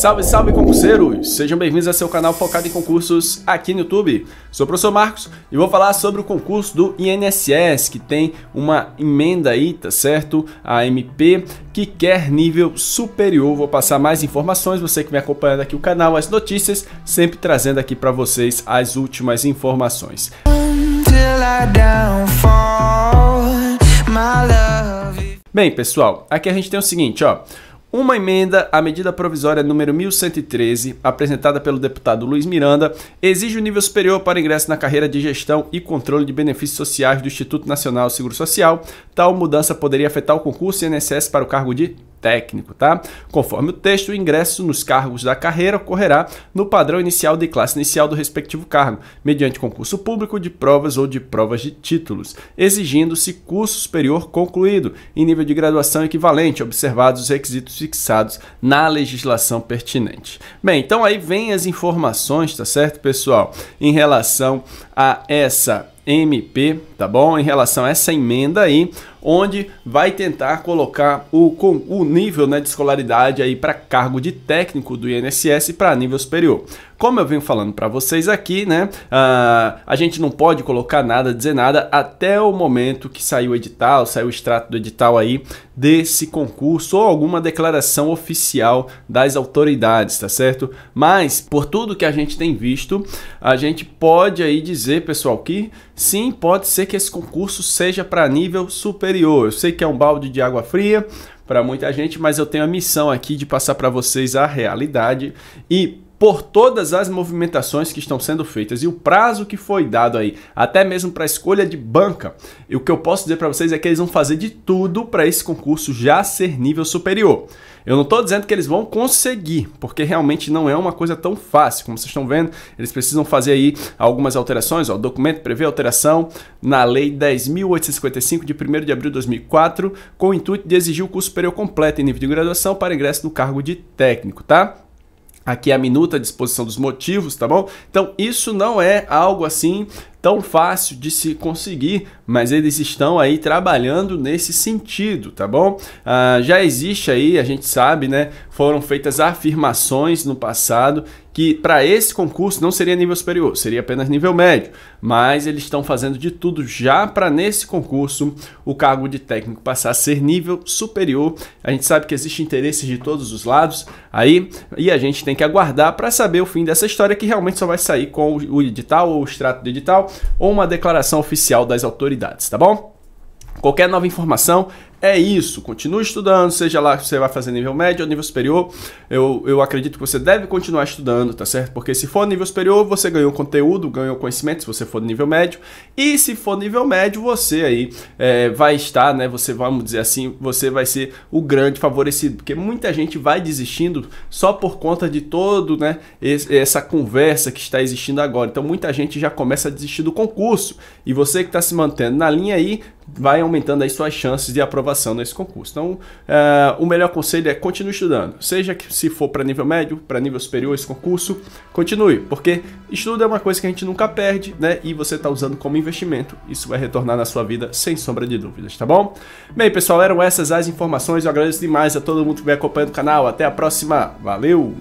Salve, salve concurseiros! Sejam bem-vindos a seu canal focado em concursos aqui no YouTube. Sou o professor Marcos e vou falar sobre o concurso do INSS, que tem uma emenda aí, tá certo? A MP que quer nível superior. Vou passar mais informações, você que me acompanhando aqui o canal, as notícias, sempre trazendo aqui para vocês as últimas informações. Bem, pessoal, aqui a gente tem o seguinte, ó. Uma emenda à medida provisória número 1113, apresentada pelo deputado Luiz Miranda, exige o um nível superior para ingresso na carreira de gestão e controle de benefícios sociais do Instituto Nacional do Seguro Social. Tal mudança poderia afetar o concurso INSS para o cargo de técnico, tá? Conforme o texto, o ingresso nos cargos da carreira ocorrerá no padrão inicial de classe inicial do respectivo cargo, mediante concurso público de provas ou de provas de títulos, exigindo-se curso superior concluído em nível de graduação equivalente, observados os requisitos fixados na legislação pertinente. Bem, então aí vem as informações, tá certo, pessoal, em relação a essa MP, tá bom? Em relação a essa emenda aí, onde vai tentar colocar o, com, o nível né, de escolaridade aí para cargo de técnico do INSS para nível superior. Como eu venho falando para vocês aqui, né? Uh, a gente não pode colocar nada, dizer nada até o momento que saiu o edital, saiu o extrato do edital aí desse concurso ou alguma declaração oficial das autoridades, tá certo? Mas por tudo que a gente tem visto, a gente pode aí dizer, pessoal, que sim, pode ser que esse concurso seja para nível superior superior. Eu sei que é um balde de água fria para muita gente, mas eu tenho a missão aqui de passar para vocês a realidade e por todas as movimentações que estão sendo feitas e o prazo que foi dado aí, até mesmo para a escolha de banca. E o que eu posso dizer para vocês é que eles vão fazer de tudo para esse concurso já ser nível superior. Eu não estou dizendo que eles vão conseguir, porque realmente não é uma coisa tão fácil. Como vocês estão vendo, eles precisam fazer aí algumas alterações. Ó, o documento prevê alteração na Lei 10.855, de 1 de abril de 2004, com o intuito de exigir o curso superior completo em nível de graduação para ingresso no cargo de técnico, tá? Aqui é a minuta a disposição dos motivos, tá bom? Então, isso não é algo assim tão fácil de se conseguir, mas eles estão aí trabalhando nesse sentido, tá bom? Ah, já existe aí, a gente sabe, né? Foram feitas afirmações no passado que para esse concurso não seria nível superior, seria apenas nível médio, mas eles estão fazendo de tudo já para nesse concurso o cargo de técnico passar a ser nível superior. A gente sabe que existe interesse de todos os lados aí e a gente tem que aguardar para saber o fim dessa história que realmente só vai sair com o edital ou o extrato do edital ou uma declaração oficial das autoridades, tá bom? Qualquer nova informação, é isso. Continue estudando, seja lá se você vai fazer nível médio ou nível superior. Eu, eu acredito que você deve continuar estudando, tá certo? Porque se for nível superior, você ganhou conteúdo, ganhou conhecimento, se você for nível médio. E se for nível médio, você aí é, vai estar, né? Você, vamos dizer assim, você vai ser o grande favorecido. Porque muita gente vai desistindo só por conta de todo, né? Esse, essa conversa que está existindo agora. Então muita gente já começa a desistir do concurso. E você que está se mantendo na linha aí, vai aumentando aí suas chances de aprovação aprovação nesse concurso. Então, uh, o melhor conselho é continue estudando. Seja que se for para nível médio, para nível superior esse concurso, continue, porque estudo é uma coisa que a gente nunca perde, né? E você está usando como investimento. Isso vai retornar na sua vida sem sombra de dúvidas, tá bom? Bem, pessoal, eram essas as informações. Eu agradeço demais a todo mundo que vem acompanhando o canal. Até a próxima. Valeu!